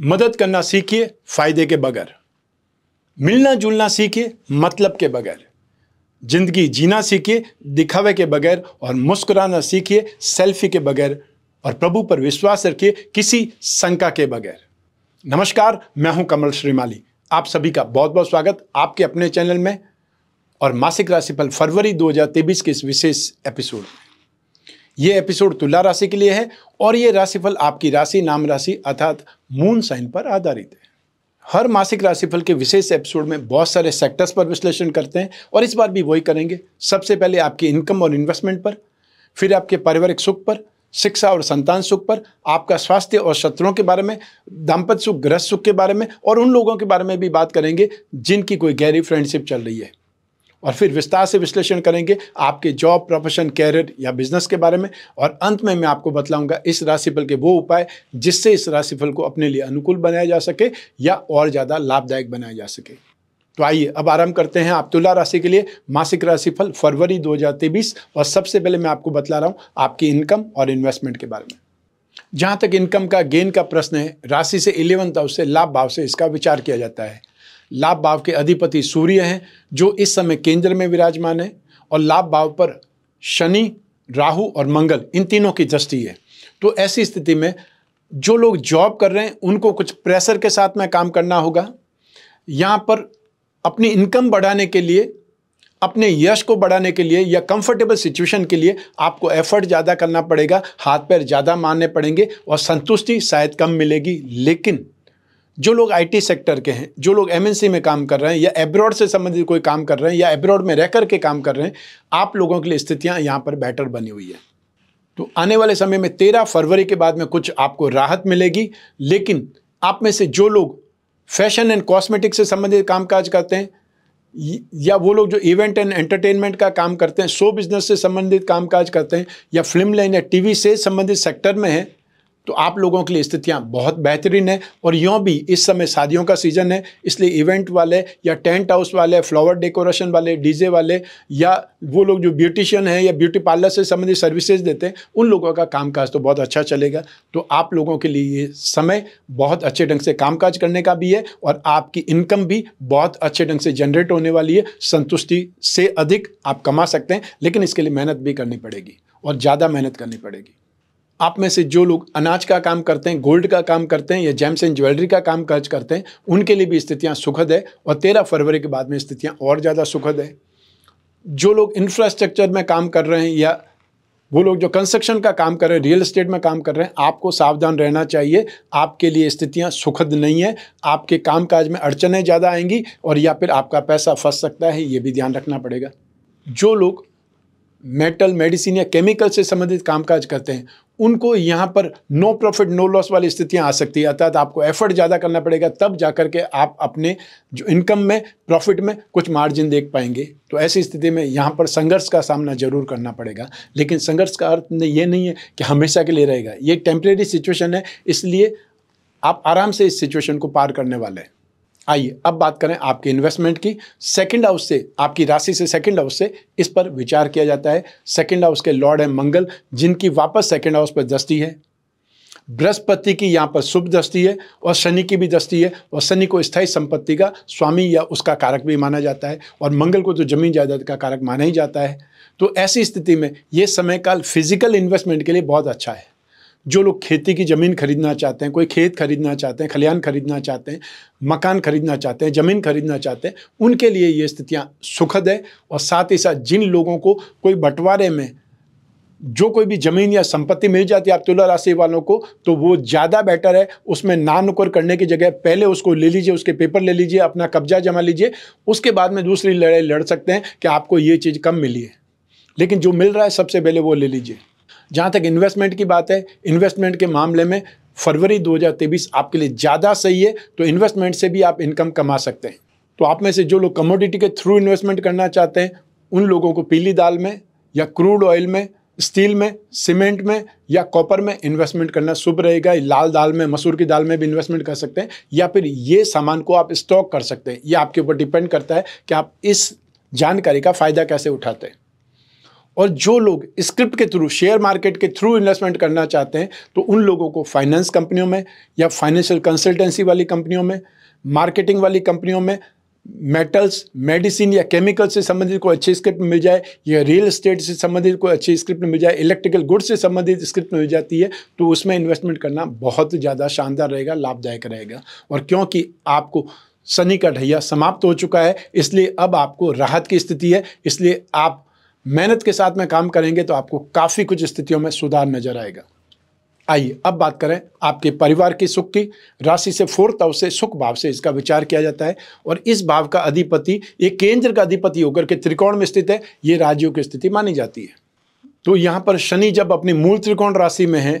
मदद करना सीखिए फ़ायदे के बगैर मिलना जुलना सीखिए मतलब के बगैर ज़िंदगी जीना सीखिए दिखावे के बगैर और मुस्कुराना सीखिए सेल्फी के बगैर और प्रभु पर विश्वास रखिए किसी शंका के बगैर नमस्कार मैं हूं कमल श्रीमाली आप सभी का बहुत बहुत स्वागत आपके अपने चैनल में और मासिक राशिफल फरवरी 2023 के इस विशेष एपिसोड में ये एपिसोड तुला राशि के लिए है और ये राशिफल आपकी राशि नाम राशि अर्थात मून साइन पर आधारित है हर मासिक राशिफल के विशेष एपिसोड में बहुत सारे सेक्टर्स पर विश्लेषण करते हैं और इस बार भी वही करेंगे सबसे पहले आपकी इनकम और इन्वेस्टमेंट पर फिर आपके पारिवारिक सुख पर शिक्षा और संतान सुख पर आपका स्वास्थ्य और शत्रुओं के बारे में दाम्पत्य सुख गृह सुख के बारे में और उन लोगों के बारे में भी बात करेंगे जिनकी कोई गहरी फ्रेंडशिप चल रही है और फिर विस्तार से विश्लेषण करेंगे आपके जॉब प्रोफेशन कैरियर या बिजनेस के बारे में और अंत में मैं आपको बतलाऊंगा इस राशिफल के वो उपाय जिससे इस राशिफल को अपने लिए अनुकूल बनाया जा सके या और ज़्यादा लाभदायक बनाया जा सके तो आइए अब आरंभ करते हैं आप तुला राशि के लिए मासिक राशिफल फरवरी दो और सबसे पहले मैं आपको बतला रहा हूँ आपकी इनकम और इन्वेस्टमेंट के बारे में जहाँ तक इनकम का गेन का प्रश्न है राशि से इलेवंथ हाउस से लाभ भाव से इसका विचार किया जाता है लाभ भाव के अधिपति सूर्य हैं जो इस समय केंद्र में विराजमान है और लाभ भाव पर शनि राहु और मंगल इन तीनों की दृष्टि है तो ऐसी स्थिति में जो लोग जॉब कर रहे हैं उनको कुछ प्रेशर के साथ में काम करना होगा यहाँ पर अपनी इनकम बढ़ाने के लिए अपने यश को बढ़ाने के लिए या कंफर्टेबल सिचुएशन के लिए आपको एफर्ट ज़्यादा करना पड़ेगा हाथ पैर ज़्यादा मारने पड़ेंगे और संतुष्टि शायद कम मिलेगी लेकिन जो लोग आईटी सेक्टर के हैं जो लोग एमएनसी में काम कर रहे हैं या एब्रॉड से संबंधित कोई काम कर रहे हैं या एब्रॉड में रह कर के काम कर रहे हैं आप लोगों के लिए स्थितियाँ यहाँ पर बेटर बनी हुई है तो आने वाले समय में तेरह फरवरी के बाद में कुछ आपको राहत मिलेगी लेकिन आप में से जो लोग फैशन एंड कॉस्मेटिक से संबंधित कामकाज करते हैं या वो लोग जो इवेंट एंड एंटरटेनमेंट का काम करते हैं शो बिजनेस से संबंधित कामकाज करते हैं या फिल्म लाइन या टीवी से संबंधित सेक्टर में हैं तो आप लोगों के लिए स्थितियाँ बहुत बेहतरीन है और यों भी इस समय शादियों का सीज़न है इसलिए इवेंट वाले या टेंट हाउस वाले फ्लावर डेकोरेशन वाले डीजे वाले या वो लोग जो ब्यूटिशियन हैं या ब्यूटी पार्लर से संबंधित सर्विसेज देते हैं उन लोगों का कामकाज तो बहुत अच्छा चलेगा तो आप लोगों के लिए ये समय बहुत अच्छे ढंग से कामकाज करने का भी है और आपकी इनकम भी बहुत अच्छे ढंग से जनरेट होने वाली है संतुष्टि से अधिक आप कमा सकते हैं लेकिन इसके लिए मेहनत भी करनी पड़ेगी और ज़्यादा मेहनत करनी पड़ेगी आप में से जो लोग अनाज का काम करते हैं गोल्ड का काम करते हैं या जेम्स एंड ज्वेलरी का काम कर्ज करते हैं उनके लिए भी स्थितियाँ सुखद है और तेरह फरवरी के बाद में स्थितियाँ और ज़्यादा सुखद है जो लोग इंफ्रास्ट्रक्चर में काम कर रहे हैं या वो लोग जो कंस्ट्रक्शन का काम कर रहे हैं रियल इस्टेट में काम कर रहे हैं आपको सावधान रहना चाहिए आपके लिए स्थितियाँ सुखद नहीं है आपके काज में अड़चने ज़्यादा आएंगी और या फिर आपका पैसा फंस सकता है ये भी ध्यान रखना पड़ेगा जो लोग मेटल मेडिसिन या केमिकल से संबंधित कामकाज करते हैं उनको यहाँ पर नो प्रॉफिट नो लॉस वाली स्थितियाँ आ सकती है अर्थात आपको एफर्ट ज़्यादा करना पड़ेगा तब जा कर के आप अपने जो इनकम में प्रॉफिट में कुछ मार्जिन देख पाएंगे तो ऐसी स्थिति में यहाँ पर संघर्ष का सामना जरूर करना पड़ेगा लेकिन संघर्ष का अर्थ ये नहीं है कि हमेशा के लिए रहेगा ये टेम्परेरी सिचुएशन है इसलिए आप आराम से इस सिचुएशन को पार करने वाले हैं आइए अब बात करें आपके इन्वेस्टमेंट की सेकंड हाउस से आपकी राशि से सेकंड हाउस से इस पर विचार किया जाता है सेकंड हाउस के लॉर्ड हैं मंगल जिनकी वापस सेकंड हाउस पर दस्ती है बृहस्पति की यहाँ पर शुभ दृष्टि है और शनि की भी दृष्टि है और शनि को स्थायी संपत्ति का स्वामी या उसका कारक भी माना जाता है और मंगल को तो जमीन जायदाद का कारक माना ही जाता है तो ऐसी स्थिति में ये समय काल फिजिकल इन्वेस्टमेंट के लिए बहुत अच्छा है जो लोग खेती की ज़मीन खरीदना चाहते हैं कोई खेत खरीदना चाहते हैं खलिहान खरीदना चाहते हैं मकान खरीदना चाहते हैं ज़मीन खरीदना चाहते हैं उनके लिए ये स्थितियाँ सुखद है और साथ ही साथ जिन लोगों को कोई बंटवारे में जो कोई भी ज़मीन या संपत्ति मिल जाती है आप तुला राशि वालों को तो वो ज़्यादा बेटर है उसमें नाम नुकर करने की जगह पहले उसको ले लीजिए उसके पेपर ले लीजिए अपना कब्जा जमा लीजिए उसके बाद में दूसरी लड़ाई लड़ सकते हैं कि आपको ये चीज़ कम मिली है लेकिन जो मिल रहा है सबसे पहले वो ले लीजिए जहाँ तक इन्वेस्टमेंट की बात है इन्वेस्टमेंट के मामले में फरवरी दो आपके लिए ज़्यादा सही है तो इन्वेस्टमेंट से भी आप इनकम कमा सकते हैं तो आप में से जो लोग कमोडिटी के थ्रू इन्वेस्टमेंट करना चाहते हैं उन लोगों को पीली दाल में या क्रूड ऑयल में स्टील में सीमेंट में या कॉपर में इन्वेस्टमेंट करना शुभ रहेगा लाल दाल में मसूर की दाल में भी इन्वेस्टमेंट कर सकते हैं या फिर ये सामान को आप स्टॉक कर सकते हैं ये आपके ऊपर डिपेंड करता है कि आप इस जानकारी का फ़ायदा कैसे उठाते हैं और जो लोग स्क्रिप्ट के थ्रू शेयर मार्केट के थ्रू इन्वेस्टमेंट करना चाहते हैं तो उन लोगों को फाइनेंस कंपनियों में या फाइनेंशियल कंसल्टेंसी वाली कंपनियों में मार्केटिंग वाली कंपनियों में मेटल्स मेडिसिन या केमिकल से संबंधित कोई अच्छी स्क्रिप्ट मिल जाए या रियल इस्टेट से संबंधित कोई अच्छी स्क्रिप्ट मिल जाए इलेक्ट्रिकल गुड्स से संबंधित स्क्रिप्ट मिल जाती है तो उसमें इन्वेस्टमेंट करना बहुत ज़्यादा शानदार रहेगा लाभदायक रहेगा और क्योंकि आपको शनि का ढैया समाप्त हो चुका है इसलिए अब आपको राहत की स्थिति है इसलिए आप मेहनत के साथ में काम करेंगे तो आपको काफ़ी कुछ स्थितियों में सुधार नजर आएगा आइए अब बात करें आपके परिवार की सुख की राशि से फोर्थ हाउस से सुख भाव से इसका विचार किया जाता है और इस भाव का अधिपति ये केंद्र का अधिपति होकर के त्रिकोण में स्थित है ये राज्यों की स्थिति मानी जाती है तो यहाँ पर शनि जब अपनी मूल त्रिकोण राशि में है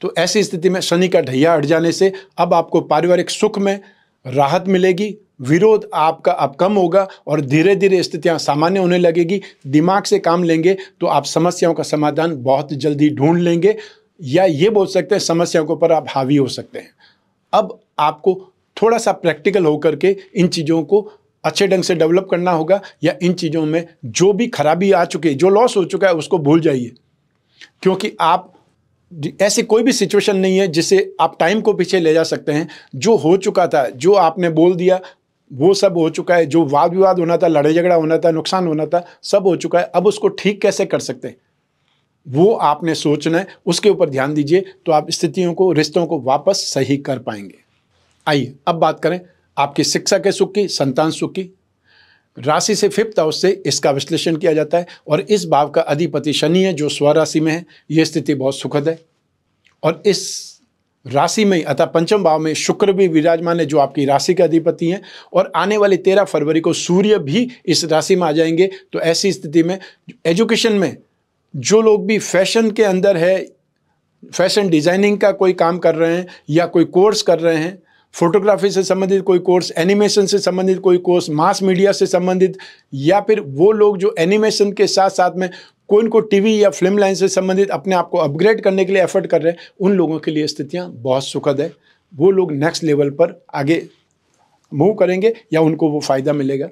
तो ऐसी स्थिति में शनि का ढैया हट जाने से अब आपको पारिवारिक सुख में राहत मिलेगी विरोध आपका अब कम होगा और धीरे धीरे स्थितियां सामान्य होने लगेगी दिमाग से काम लेंगे तो आप समस्याओं का समाधान बहुत जल्दी ढूंढ लेंगे या ये बोल सकते हैं समस्याओं के ऊपर आप हावी हो सकते हैं अब आपको थोड़ा सा प्रैक्टिकल होकर के इन चीज़ों को अच्छे ढंग से डेवलप करना होगा या इन चीज़ों में जो भी खराबी आ चुकी है जो लॉस हो चुका है उसको भूल जाइए क्योंकि आप ऐसी कोई भी सिचुएशन नहीं है जिसे आप टाइम को पीछे ले जा सकते हैं जो हो चुका था जो आपने बोल दिया वो सब हो चुका है जो वाद विवाद होना था लड़ाई झगड़ा होना था नुकसान होना था सब हो चुका है अब उसको ठीक कैसे कर सकते हैं वो आपने सोचना है उसके ऊपर ध्यान दीजिए तो आप स्थितियों को रिश्तों को वापस सही कर पाएंगे आइए अब बात करें आपकी शिक्षा के सुख की संतान सुख की राशि से फिफ्थ हाउस से इसका विश्लेषण किया जाता है और इस भाव का अधिपति शनि है जो स्वराशि में है ये स्थिति बहुत सुखद है और इस राशि में अतः पंचम भाव में शुक्र भी विराजमान है जो आपकी राशि के अधिपति हैं और आने वाले तेरह फरवरी को सूर्य भी इस राशि में आ जाएंगे तो ऐसी स्थिति में एजुकेशन में जो लोग भी फैशन के अंदर है फैशन डिज़ाइनिंग का कोई काम कर रहे हैं या कोई कोर्स कर रहे हैं फोटोग्राफी से संबंधित कोई कोर्स एनिमेशन से संबंधित कोई कोर्स मास मीडिया से संबंधित या फिर वो लोग जो एनिमेशन के साथ साथ में कोई इनको टीवी या फिल्म लाइन से संबंधित अपने आप को अपग्रेड करने के लिए एफर्ट कर रहे हैं उन लोगों के लिए स्थितियाँ बहुत सुखद है वो लोग नेक्स्ट लेवल पर आगे मूव करेंगे या उनको वो फ़ायदा मिलेगा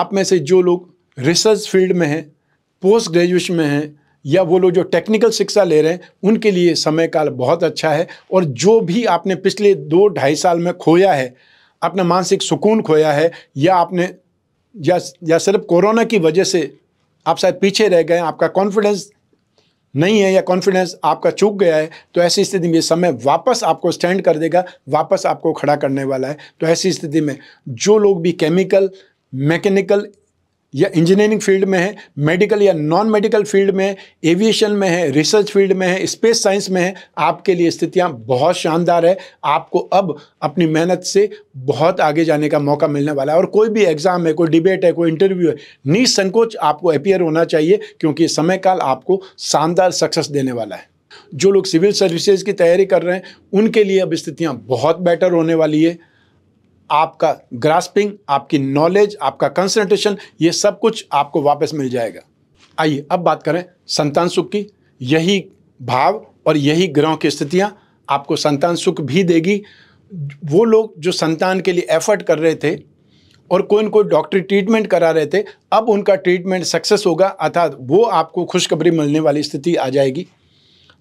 आप में से जो लोग रिसर्च फील्ड में हैं पोस्ट ग्रेजुएशन में हैं या वो लोग जो टेक्निकल शिक्षा ले रहे हैं उनके लिए समय काल बहुत अच्छा है और जो भी आपने पिछले दो ढाई साल में खोया है अपना मानसिक सुकून खोया है या आपने या या सिर्फ कोरोना की वजह से आप शायद पीछे रह गए आपका कॉन्फिडेंस नहीं है या कॉन्फिडेंस आपका चूक गया है तो ऐसी स्थिति में समय वापस आपको स्टैंड कर देगा वापस आपको खड़ा करने वाला है तो ऐसी स्थिति में जो लोग भी केमिकल मैकेनिकल या इंजीनियरिंग फील्ड में है मेडिकल या नॉन मेडिकल फील्ड में है एविएशन में है रिसर्च फील्ड में है स्पेस साइंस में है आपके लिए स्थितियां बहुत शानदार है आपको अब अपनी मेहनत से बहुत आगे जाने का मौका मिलने वाला है और कोई भी एग्ज़ाम है कोई डिबेट है कोई इंटरव्यू है निसंकोच आपको अपियर होना चाहिए क्योंकि समय काल आपको शानदार सक्सेस देने वाला है जो लोग सिविल सर्विसेज की तैयारी कर रहे हैं उनके लिए अब स्थितियाँ बहुत बेटर होने वाली है आपका ग्रास्पिंग आपकी नॉलेज आपका कंसंट्रेशन ये सब कुछ आपको वापस मिल जाएगा आइए अब बात करें संतान सुख की यही भाव और यही ग्रहों की स्थितियाँ आपको संतान सुख भी देगी वो लोग जो संतान के लिए एफर्ट कर रहे थे और कोई न कोई डॉक्टरी ट्रीटमेंट करा रहे थे अब उनका ट्रीटमेंट सक्सेस होगा अर्थात वो आपको खुशखबरी मिलने वाली स्थिति आ जाएगी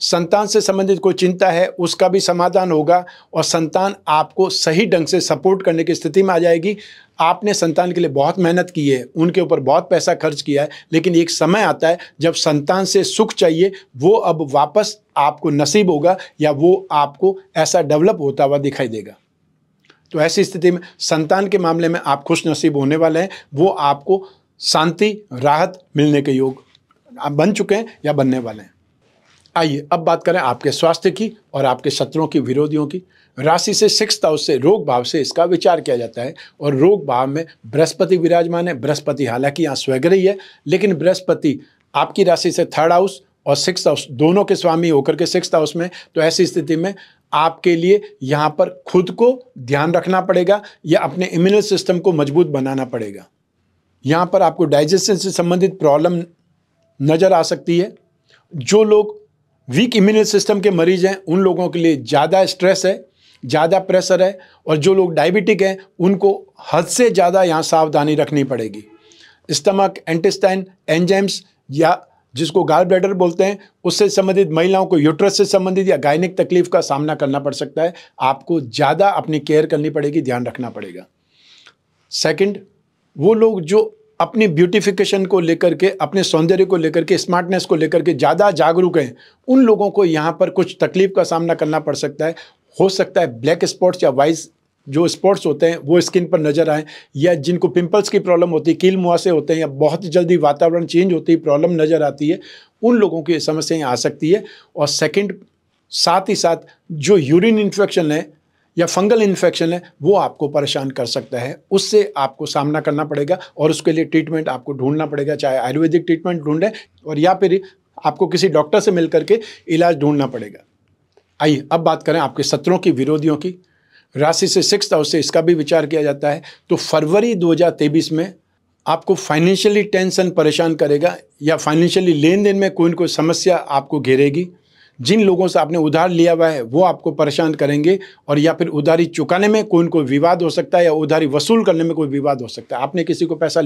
संतान से संबंधित कोई चिंता है उसका भी समाधान होगा और संतान आपको सही ढंग से सपोर्ट करने की स्थिति में आ जाएगी आपने संतान के लिए बहुत मेहनत की है उनके ऊपर बहुत पैसा खर्च किया है लेकिन एक समय आता है जब संतान से सुख चाहिए वो अब वापस आपको नसीब होगा या वो आपको ऐसा डेवलप होता हुआ दिखाई देगा तो ऐसी स्थिति में संतान के मामले में आप खुश नसीब होने वाले हैं वो आपको शांति राहत मिलने के योग आप बन चुके हैं या बनने वाले हैं आइए अब बात करें आपके स्वास्थ्य की और आपके शत्रुओं की विरोधियों की राशि से सिक्स हाउस से रोग भाव से इसका विचार किया जाता है और रोग भाव में बृहस्पति विराजमान है बृहस्पति हालांकि यहाँ स्वग्रही है लेकिन बृहस्पति आपकी राशि से थर्ड हाउस और सिक्स हाउस दोनों के स्वामी होकर के सिक्स हाउस में तो ऐसी स्थिति में आपके लिए यहाँ पर खुद को ध्यान रखना पड़ेगा या अपने इम्यूनल सिस्टम को मजबूत बनाना पड़ेगा यहाँ पर आपको डाइजेशन से संबंधित प्रॉब्लम नज़र आ सकती है जो लोग वीक इम्यूनिट सिस्टम के मरीज हैं उन लोगों के लिए ज़्यादा स्ट्रेस है ज़्यादा प्रेशर है और जो लोग डायबिटिक हैं उनको हद से ज़्यादा यहाँ सावधानी रखनी पड़ेगी स्टमक एंटेस्टाइन एंजाइम्स या जिसको गाल ब्लैडर बोलते हैं उससे संबंधित महिलाओं को यूट्रस से संबंधित या गायनिक तकलीफ का सामना करना पड़ सकता है आपको ज़्यादा अपनी केयर करनी पड़ेगी ध्यान रखना पड़ेगा सेकंड वो लोग जो अपनी ब्यूटिफिकेशन को लेकर के अपने सौंदर्य को लेकर के स्मार्टनेस को लेकर के ज़्यादा जागरूक हैं उन लोगों को यहाँ पर कुछ तकलीफ का सामना करना पड़ सकता है हो सकता है ब्लैक स्पॉट्स या वाइज जो स्पॉट्स होते हैं वो स्किन पर नज़र आए या जिनको पिंपल्स की प्रॉब्लम होती है कील मुआसे होते हैं या बहुत जल्दी वातावरण चेंज होती है प्रॉब्लम नज़र आती है उन लोगों की समस्याएँ आ सकती है और सेकेंड साथ ही साथ जो यूरिन इन्फेक्शन है या फंगल इन्फेक्शन है वो आपको परेशान कर सकता है उससे आपको सामना करना पड़ेगा और उसके लिए ट्रीटमेंट आपको ढूंढना पड़ेगा चाहे आयुर्वेदिक ट्रीटमेंट ढूंढें और या फिर आपको किसी डॉक्टर से मिल करके इलाज ढूंढना पड़ेगा आइए अब बात करें आपके सत्रों की विरोधियों की राशि से सिक्स हाउस से इसका भी विचार किया जाता है तो फरवरी दो में आपको फाइनेंशियली टेंशन परेशान करेगा या फाइनेंशियली लेन देन में कोई ना कोई समस्या आपको घेरेगी जिन लोगों से आपने उधार लिया हुआ है वो आपको परेशान करेंगे और या फिर उधारी चुकाने में कोई कोई विवाद हो सकता है या उधारी वसूल करने में कोई विवाद हो सकता है आपने किसी को पैसा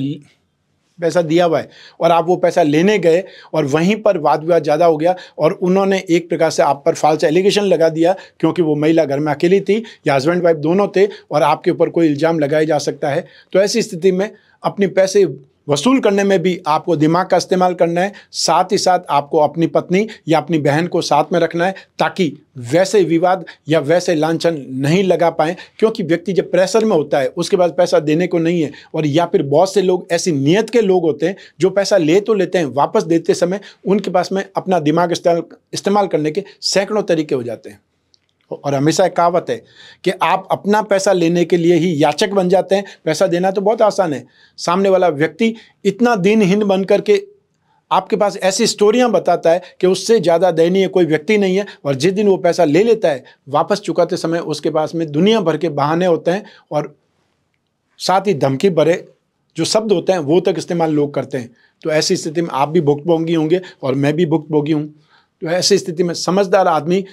पैसा दिया हुआ है और आप वो पैसा लेने गए और वहीं पर वाद विवाद ज़्यादा हो गया और उन्होंने एक प्रकार से आप पर फाल्स एलिगेशन लगा दिया क्योंकि वो महिला घर में अकेली थी या हस्बैंड वाइफ दोनों थे और आपके ऊपर कोई इल्ज़ाम लगाया जा सकता है तो ऐसी स्थिति में अपने पैसे वसूल करने में भी आपको दिमाग का इस्तेमाल करना है साथ ही साथ आपको अपनी पत्नी या अपनी बहन को साथ में रखना है ताकि वैसे विवाद या वैसे लांछन नहीं लगा पाएँ क्योंकि व्यक्ति जब प्रेशर में होता है उसके बाद पैसा देने को नहीं है और या फिर बहुत से लोग ऐसी नीयत के लोग होते हैं जो पैसा ले तो लेते हैं वापस देते समय उनके पास में अपना दिमाग इस्तेमाल करने के सैकड़ों तरीके हो जाते हैं और हमेशा एक कहावत है कि आप अपना पैसा लेने के लिए ही याचक बन जाते हैं पैसा देना तो बहुत आसान है सामने वाला व्यक्ति इतना दिनहीन बन करके आपके पास ऐसी स्टोरियां बताता है कि उससे ज़्यादा दयनीय कोई व्यक्ति नहीं है और जिस दिन वो पैसा ले लेता है वापस चुकाते समय उसके पास में दुनिया भर के बहाने होते हैं और साथ ही धमकी भरे जो शब्द होते हैं वो तक इस्तेमाल लोग करते हैं तो ऐसी स्थिति में आप भी भुक्तभोगी होंगे और मैं भी भुक्तभोगी हूँ तो ऐसी स्थिति में समझदार आदमी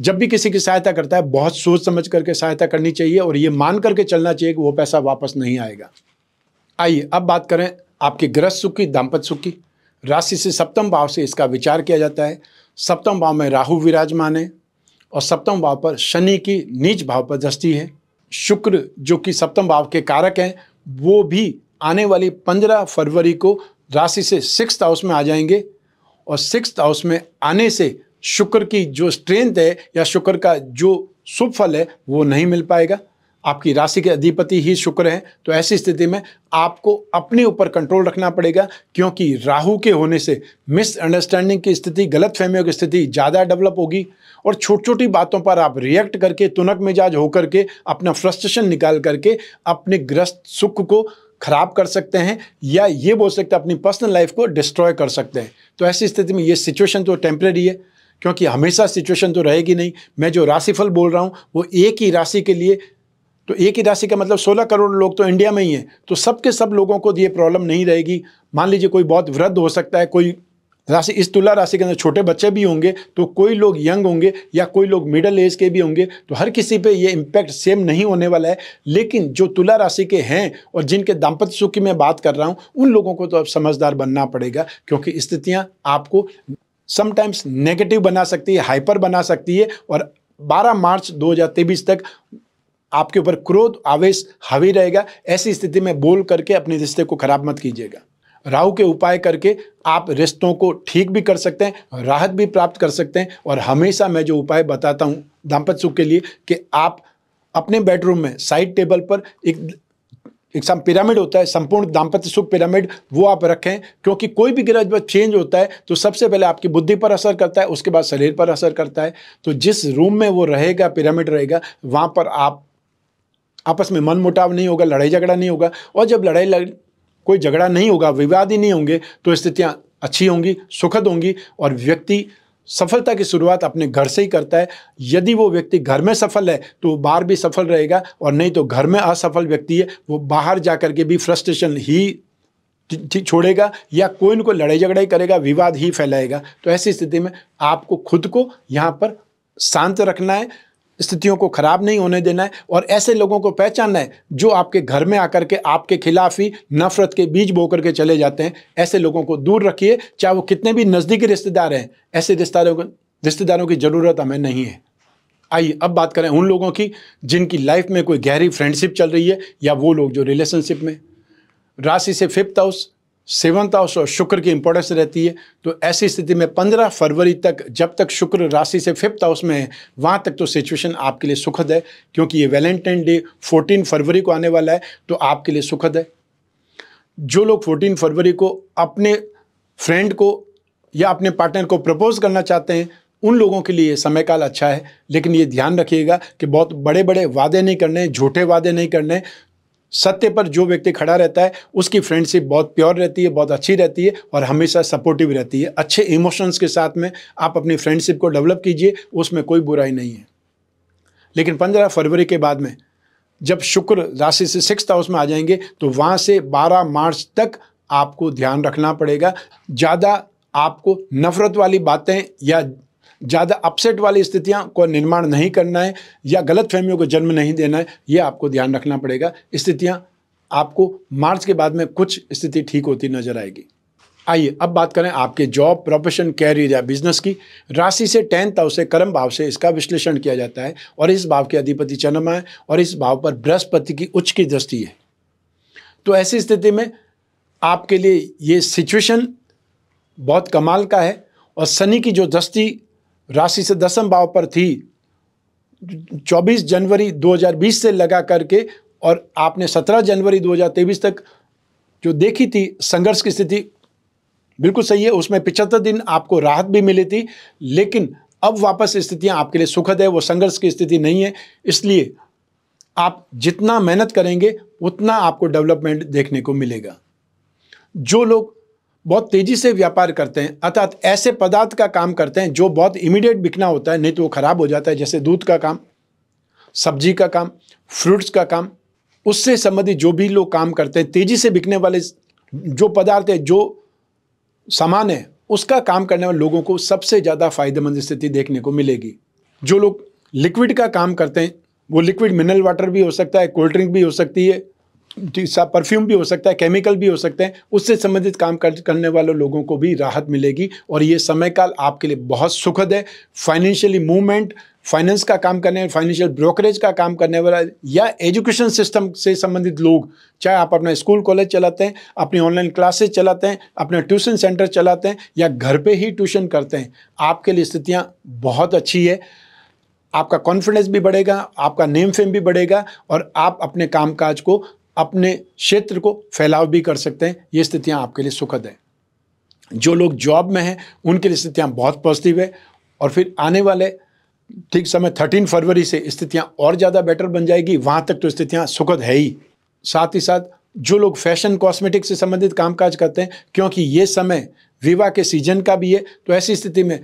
जब भी किसी की सहायता करता है बहुत सोच समझ करके सहायता करनी चाहिए और ये मान करके चलना चाहिए कि वो पैसा वापस नहीं आएगा आइए अब बात करें आपके ग्रह सुख की दाम्पत्य सुख की राशि से सप्तम भाव से इसका विचार किया जाता है सप्तम भाव में राहु विराजमान है और सप्तम भाव पर शनि की नीच भाव पर दृष्टि है शुक्र जो कि सप्तम भाव के कारक हैं वो भी आने वाली पंद्रह फरवरी को राशि से सिक्स हाउस में आ जाएंगे और सिक्स हाउस में आने से शुक्र की जो स्ट्रेंथ है या शुक्र का जो शुभ फल है वो नहीं मिल पाएगा आपकी राशि के अधिपति ही शुक्र है तो ऐसी स्थिति में आपको अपने ऊपर कंट्रोल रखना पड़ेगा क्योंकि राहु के होने से मिसअंडरस्टैंडिंग की स्थिति गलत फहमियों की स्थिति ज़्यादा डेवलप होगी और छोटी छोटी बातों पर आप रिएक्ट करके तुनक मिजाज होकर के अपना फ्रस्ट्रेशन निकाल करके अपने ग्रस्त सुख को खराब कर सकते हैं या ये बोल सकते हैं अपनी पर्सनल लाइफ को डिस्ट्रॉय कर सकते हैं तो ऐसी स्थिति में ये सिचुएशन तो टेम्प्रेरी है क्योंकि हमेशा सिचुएशन तो रहेगी नहीं मैं जो राशिफल बोल रहा हूँ वो एक ही राशि के लिए तो एक ही राशि का मतलब 16 करोड़ लोग तो इंडिया में ही हैं तो सबके सब लोगों को ये प्रॉब्लम नहीं रहेगी मान लीजिए कोई बहुत वृद्ध हो सकता है कोई राशि इस तुला राशि के अंदर छोटे बच्चे भी होंगे तो कोई लोग यंग होंगे या कोई लोग मिडिल एज के भी होंगे तो हर किसी पे ये इम्पैक्ट सेम नहीं होने वाला है लेकिन जो तुला राशि के हैं और जिनके दाम्पत्य सुख की मैं बात कर रहा हूँ उन लोगों को तो अब समझदार बनना पड़ेगा क्योंकि स्थितियाँ आपको समटाइम्स नेगेटिव बना सकती है हाइपर बना सकती है और 12 मार्च 2023 तक आपके ऊपर क्रोध आवेश हावी रहेगा ऐसी स्थिति में बोल करके अपने रिश्ते को खराब मत कीजिएगा राहु के उपाय करके आप रिश्तों को ठीक भी कर सकते हैं राहत भी प्राप्त कर सकते हैं और हमेशा मैं जो उपाय बताता हूँ दाम्पत्य सुख के लिए कि आप अपने बेडरूम में साइड टेबल पर एक एक सम पिरामिड होता है संपूर्ण दाम्पत्य सुख पिरामिड वो आप रखें क्योंकि कोई भी ग्रह जब चेंज होता है तो सबसे पहले आपकी बुद्धि पर असर करता है उसके बाद शरीर पर असर करता है तो जिस रूम में वो रहेगा पिरामिड रहेगा वहाँ पर आप आपस में मन मुटाव नहीं होगा लड़ाई झगड़ा नहीं होगा और जब लड़ाई लग कोई झगड़ा नहीं होगा विवाद ही नहीं होंगे तो स्थितियाँ अच्छी होंगी सुखद होंगी और व्यक्ति सफलता की शुरुआत अपने घर से ही करता है यदि वो व्यक्ति घर में सफल है तो वो बाहर भी सफल रहेगा और नहीं तो घर में असफल व्यक्ति है वो बाहर जा कर के भी फ्रस्ट्रेशन ही छोड़ेगा या कोई न कोई लड़ाई झगड़ाई करेगा विवाद ही फैलाएगा तो ऐसी स्थिति में आपको खुद को यहाँ पर शांत रखना है स्थितियों को ख़राब नहीं होने देना है और ऐसे लोगों को पहचानना है जो आपके घर में आकर के आपके खिलाफ ही नफ़रत के बीज बो करके चले जाते हैं ऐसे लोगों को दूर रखिए चाहे वो कितने भी नज़दीकी रिश्तेदार हैं ऐसे रिश्तेदारों को रिश्तेदारों की ज़रूरत हमें नहीं है आइए अब बात करें उन लोगों की जिनकी लाइफ में कोई गहरी फ्रेंडशिप चल रही है या वो लोग जो रिलेशनशिप में राशि से फिफ्थ हाउस सेवंथ हाउस और शुक्र की इंपॉर्टेंस रहती है तो ऐसी स्थिति में पंद्रह फरवरी तक जब तक शुक्र राशि से फिफ्थ हाउस में है वहाँ तक तो सिचुएशन आपके लिए सुखद है क्योंकि ये वैलेंटाइन डे फोर्टीन फरवरी को आने वाला है तो आपके लिए सुखद है जो लोग फोर्टीन फरवरी को अपने फ्रेंड को या अपने पार्टनर को प्रपोज करना चाहते हैं उन लोगों के लिए समय काल अच्छा है लेकिन ये ध्यान रखिएगा कि बहुत बड़े बड़े वादे नहीं करने झूठे वादे नहीं करने सत्य पर जो व्यक्ति खड़ा रहता है उसकी फ्रेंडशिप बहुत प्योर रहती है बहुत अच्छी रहती है और हमेशा सपोर्टिव रहती है अच्छे इमोशंस के साथ में आप अपनी फ्रेंडशिप को डेवलप कीजिए उसमें कोई बुराई नहीं है लेकिन पंद्रह फरवरी के बाद में जब शुक्र राशि से सिक्स हाउस में आ जाएंगे तो वहाँ से बारह मार्च तक आपको ध्यान रखना पड़ेगा ज़्यादा आपको नफरत वाली बातें या ज़्यादा अपसेट वाली स्थितियाँ को निर्माण नहीं करना है या गलत फहमियों को जन्म नहीं देना है ये आपको ध्यान रखना पड़ेगा स्थितियाँ आपको मार्च के बाद में कुछ स्थिति ठीक होती नजर आएगी आइए अब बात करें आपके जॉब प्रोफेशन कैरियर या बिजनेस की राशि से टेंथ हाउस से कर्म भाव से इसका विश्लेषण किया जाता है और इस भाव के अधिपति चंद्रमा है और इस भाव पर बृहस्पति की उच्च की दृष्टि है तो ऐसी स्थिति में आपके लिए ये सिचुएशन बहुत कमाल का है और शनि की जो दृष्टि राशि से दसम भाव पर थी 24 जनवरी 2020 से लगा करके और आपने 17 जनवरी 2023 तक जो देखी थी संघर्ष की स्थिति बिल्कुल सही है उसमें पिचहत्तर दिन आपको राहत भी मिली थी लेकिन अब वापस स्थितियां आपके लिए सुखद है वो संघर्ष की स्थिति नहीं है इसलिए आप जितना मेहनत करेंगे उतना आपको डेवलपमेंट देखने को मिलेगा जो लोग बहुत तेजी से व्यापार करते हैं अर्थात ऐसे पदार्थ का काम करते हैं जो बहुत इमीडिएट बिकना होता है नहीं तो वो खराब हो जाता है जैसे दूध का काम सब्जी का काम फ्रूट्स का काम उससे संबंधित जो भी लोग काम करते हैं तेजी से बिकने वाले जो पदार्थ है जो सामान है उसका काम करने वाले लोगों को सबसे ज़्यादा फायदेमंद स्थिति देखने को मिलेगी जो लोग लिक्विड का काम करते हैं वो लिक्विड मिनरल वाटर भी हो सकता है कोल्ड ड्रिंक भी हो सकती है सा परफ्यूम भी हो सकता है केमिकल भी हो सकते हैं उससे संबंधित काम कर, करने वाले लोगों को भी राहत मिलेगी और ये समय काल आपके लिए बहुत सुखद है फाइनेंशियली मूवमेंट फाइनेंस का काम करने फाइनेंशियल ब्रोकरेज का काम करने वाला या एजुकेशन सिस्टम से संबंधित लोग चाहे आप अपना स्कूल कॉलेज चलाते हैं अपनी ऑनलाइन क्लासेस चलाते हैं अपना ट्यूशन सेंटर चलाते हैं या घर पे ही ट्यूशन करते हैं आपके लिए स्थितियाँ बहुत अच्छी है आपका कॉन्फिडेंस भी बढ़ेगा आपका नेम फेम भी बढ़ेगा और आप अपने कामकाज को अपने क्षेत्र को फैलाव भी कर सकते हैं ये स्थितियाँ आपके लिए सुखद हैं जो लोग जॉब में हैं उनके लिए स्थितियाँ बहुत पॉजिटिव है और फिर आने वाले ठीक समय थर्टीन फरवरी से स्थितियाँ और ज़्यादा बेटर बन जाएगी वहाँ तक तो स्थितियाँ सुखद है ही साथ ही साथ जो लोग फैशन कॉस्मेटिक से संबंधित कामकाज करते हैं क्योंकि ये समय विवाह के सीजन का भी है तो ऐसी स्थिति में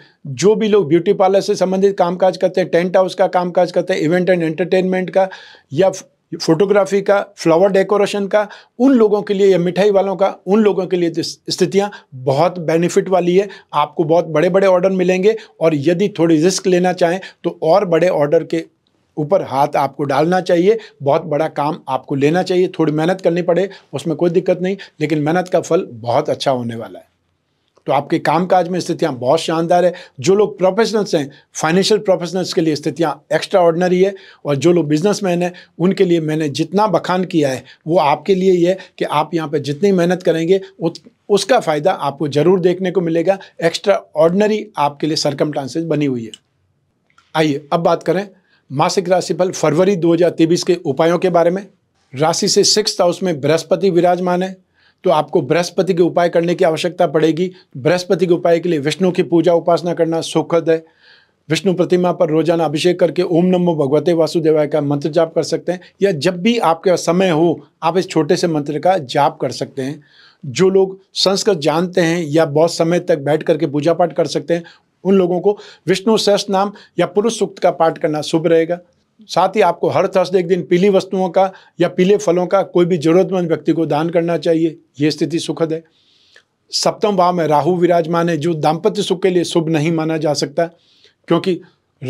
जो भी लोग ब्यूटी पार्लर से संबंधित कामकाज करते हैं टेंट हाउस का कामकाज करते हैं इवेंट एंड एंटरटेनमेंट का या फोटोग्राफी का फ्लावर डेकोरेशन का उन लोगों के लिए या मिठाई वालों का उन लोगों के लिए स्थितियाँ बहुत बेनिफिट वाली है आपको बहुत बड़े बड़े ऑर्डर मिलेंगे और यदि थोड़ी रिस्क लेना चाहें तो और बड़े ऑर्डर के ऊपर हाथ आपको डालना चाहिए बहुत बड़ा काम आपको लेना चाहिए थोड़ी मेहनत करनी पड़े उसमें कोई दिक्कत नहीं लेकिन मेहनत का फल बहुत अच्छा होने वाला है तो आपके कामकाज में स्थितियाँ बहुत शानदार है जो लोग प्रोफेशनल्स हैं फाइनेंशियल प्रोफेशनल्स के लिए स्थितियाँ एक्स्ट्रा ऑर्डनरी है और जो लोग बिजनेसमैन हैं उनके लिए मैंने जितना बखान किया है वो आपके लिए ही है कि आप यहाँ पर जितनी मेहनत करेंगे उत, उसका फ़ायदा आपको ज़रूर देखने को मिलेगा एक्स्ट्रा ऑर्डनरी आपके लिए सरकम बनी हुई है आइए अब बात करें मासिक राशिफल फरवरी दो के उपायों के बारे में राशि से सिक्स हाउस में बृहस्पति विराजमान है तो आपको बृहस्पति के उपाय करने की आवश्यकता पड़ेगी बृहस्पति के उपाय के लिए विष्णु की पूजा उपासना करना सुखद है विष्णु प्रतिमा पर रोजाना अभिषेक करके ओम नमो भगवते वासुदेवाय का मंत्र जाप कर सकते हैं या जब भी आपके समय हो आप इस छोटे से मंत्र का जाप कर सकते हैं जो लोग संस्कृत जानते हैं या बहुत समय तक बैठ करके पूजा पाठ कर सकते हैं उन लोगों को विष्णु सहस्त्र नाम या पुरुष सूक्त का पाठ करना शुभ रहेगा साथ ही आपको हर तरह एक दिन पीली वस्तुओं का या पीले फलों का कोई भी जरूरतमंद व्यक्ति को दान करना चाहिए यह स्थिति सुखद है सप्तम भाव में राहु विराजमान है जो दाम्पत्य सुख के लिए शुभ नहीं माना जा सकता क्योंकि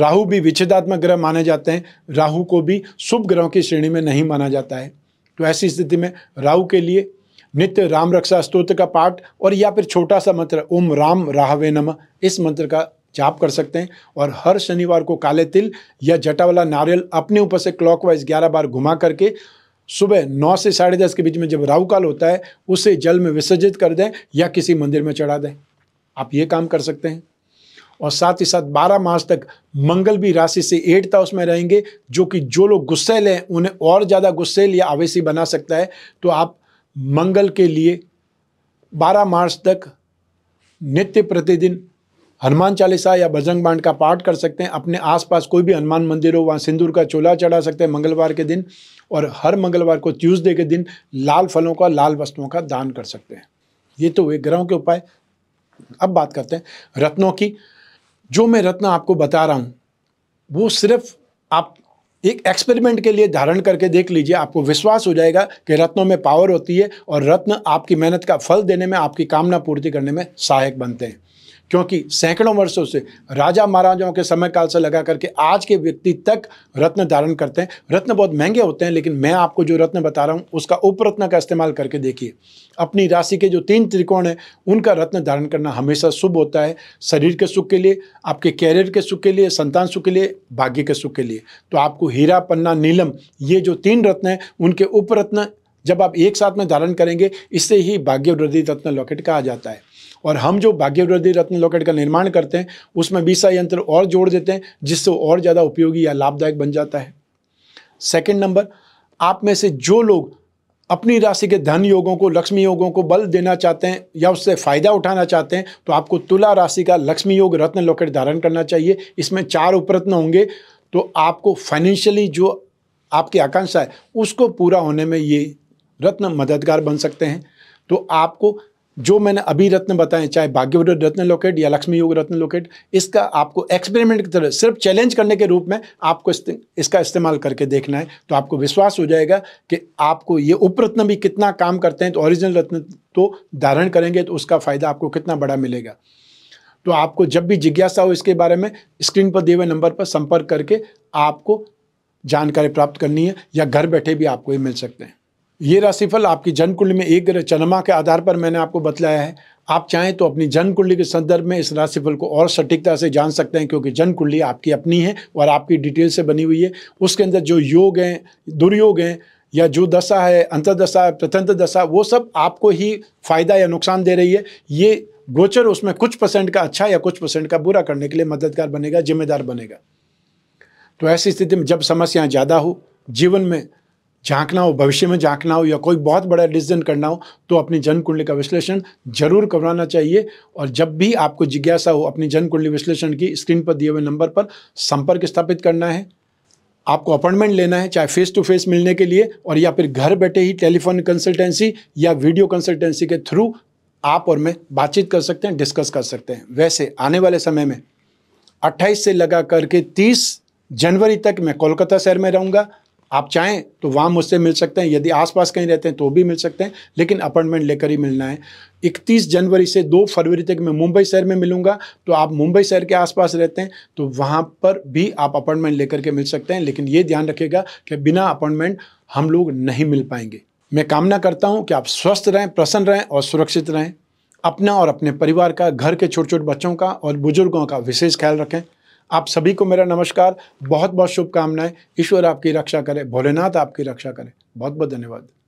राहु भी विच्छेदात्मक ग्रह माने जाते हैं राहु को भी शुभ ग्रहों की श्रेणी में नहीं माना जाता है तो ऐसी स्थिति में राहु के लिए नित्य राम रक्षा स्तोत्र का पाठ और या फिर छोटा सा मंत्र ओम राम राहवे नम इस मंत्र का जाप कर सकते हैं और हर शनिवार को काले तिल या जटा वाला नारियल अपने ऊपर से क्लॉकवाइज 11 बार घुमा करके सुबह नौ से साढ़े दस के बीच में जब राहु काल होता है उसे जल में विसर्जित कर दें या किसी मंदिर में चढ़ा दें आप ये काम कर सकते हैं और साथ ही साथ 12 मार्च तक मंगल भी राशि से एट हाउस में रहेंगे जो कि जो लोग गुस्सेल हैं उन्हें और ज़्यादा गुस्सेल या आवेशी बना सकता है तो आप मंगल के लिए 12 मार्च तक नित्य प्रतिदिन हनुमान चालीसा या बजरंग बांड का पाठ कर सकते हैं अपने आसपास कोई भी हनुमान मंदिर हो वहाँ सिंदूर का चोला चढ़ा सकते हैं मंगलवार के दिन और हर मंगलवार को ट्यूजडे के दिन लाल फलों का लाल वस्तुओं का दान कर सकते हैं ये तो हुए ग्रहों के उपाय अब बात करते हैं रत्नों की जो मैं रत्न आपको बता रहा हूँ वो सिर्फ आप एक एक्सपेरिमेंट के लिए धारण करके देख लीजिए आपको विश्वास हो जाएगा कि रत्नों में पावर होती है और रत्न आपकी मेहनत का फल देने में आपकी कामना पूर्ति करने में सहायक बनते हैं क्योंकि सैकड़ों वर्षों से राजा महाराजाओं के समय काल से लगा करके आज के व्यक्ति तक रत्न धारण करते हैं रत्न बहुत महंगे होते हैं लेकिन मैं आपको जो रत्न बता रहा हूँ उसका उपरत्न का इस्तेमाल करके देखिए अपनी राशि के जो तीन त्रिकोण हैं उनका रत्न धारण करना हमेशा शुभ होता है शरीर के सुख के लिए आपके कैरियर के सुख के लिए संतान सुख के लिए भाग्य के सुख के लिए तो आपको हीरा पन्ना नीलम ये जो तीन रत्न हैं उनके उपरत्न जब आप एक साथ में धारण करेंगे इससे ही भाग्य वृद्धि रत्न लॉकेट कहा जाता है और हम जो भाग्यवृद्धि रत्न लॉकेट का निर्माण करते हैं उसमें बीसा यंत्र और जोड़ देते हैं जिससे और ज़्यादा उपयोगी या लाभदायक बन जाता है सेकेंड नंबर आप में से जो लोग अपनी राशि के धन योगों को लक्ष्मी योगों को बल देना चाहते हैं या उससे फ़ायदा उठाना चाहते हैं तो आपको तुला राशि का लक्ष्मी योग रत्न लॉकेट धारण करना चाहिए इसमें चार उपरत्न होंगे तो आपको फाइनेंशियली जो आपकी आकांक्षा है उसको पूरा होने में ये रत्न मददगार बन सकते हैं तो आपको जो मैंने अभी रत्न बताए चाहे भाग्यवृद्ध रत्न लोकेट या लक्ष्मी योग रत्न लोकेट इसका आपको एक्सपेरिमेंट की तरह सिर्फ चैलेंज करने के रूप में आपको इस, इसका इस्तेमाल करके देखना है तो आपको विश्वास हो जाएगा कि आपको ये उपरत्न भी कितना काम करते हैं तो ओरिजिनल रत्न तो धारण करेंगे तो उसका फ़ायदा आपको कितना बड़ा मिलेगा तो आपको जब भी जिज्ञासा हो इसके बारे में स्क्रीन पर दिए हुए नंबर पर संपर्क करके आपको जानकारी प्राप्त करनी है या घर बैठे भी आपको ये मिल सकते हैं ये राशिफल आपकी जन्म कुंडली में एक ग्रह चंद्रमा के आधार पर मैंने आपको बतलाया है आप चाहें तो अपनी जन्म कुंडली के संदर्भ में इस राशिफल को और सटीकता से जान सकते हैं क्योंकि जन्म कुंडली आपकी अपनी है और आपकी डिटेल से बनी हुई है उसके अंदर जो योग हैं दुर्योग हैं या जो दशा है अंतर्दशा है प्रत्यंत दशा वो सब आपको ही फायदा या नुकसान दे रही है ये गोचर उसमें कुछ परसेंट का अच्छा या कुछ परसेंट का बुरा करने के लिए मददगार बनेगा जिम्मेदार बनेगा तो ऐसी स्थिति में जब समस्याएं ज़्यादा हो जीवन में झांकना हो भविष्य में झांकना हो या कोई बहुत बड़ा डिसीजन करना हो तो अपनी जन्म कुंडली का विश्लेषण जरूर करवाना चाहिए और जब भी आपको जिज्ञासा हो अपनी जन्म कुंडली विश्लेषण की स्क्रीन पर दिए हुए नंबर पर संपर्क स्थापित करना है आपको अपॉइंटमेंट लेना है चाहे फेस टू फेस मिलने के लिए और या फिर घर बैठे ही टेलीफोन कंसल्टेंसी या वीडियो कंसल्टेंसी के थ्रू आप और मैं बातचीत कर सकते हैं डिस्कस कर सकते हैं वैसे आने वाले समय में 28 से लगा करके 30 जनवरी तक मैं कोलकाता शहर में रहूँगा आप चाहें तो वहाँ मुझसे मिल सकते हैं यदि आसपास कहीं रहते हैं तो भी मिल सकते हैं लेकिन अपॉइंटमेंट लेकर ही मिलना है 31 जनवरी से 2 फरवरी तक मैं मुंबई शहर में मिलूंगा तो आप मुंबई शहर के आसपास रहते हैं तो वहाँ पर भी आप अपॉइंटमेंट लेकर के मिल सकते हैं लेकिन ये ध्यान रखिएगा कि बिना अपॉइंटमेंट हम लोग नहीं मिल पाएंगे मैं कामना करता हूँ कि आप स्वस्थ रहें प्रसन्न रहें और सुरक्षित रहें अपना और अपने परिवार का घर के छोटे छोटे बच्चों का और बुजुर्गों का विशेष ख्याल रखें आप सभी को मेरा नमस्कार बहुत बहुत शुभकामनाएं ईश्वर आपकी रक्षा करे भोलेनाथ आपकी रक्षा करे बहुत बहुत धन्यवाद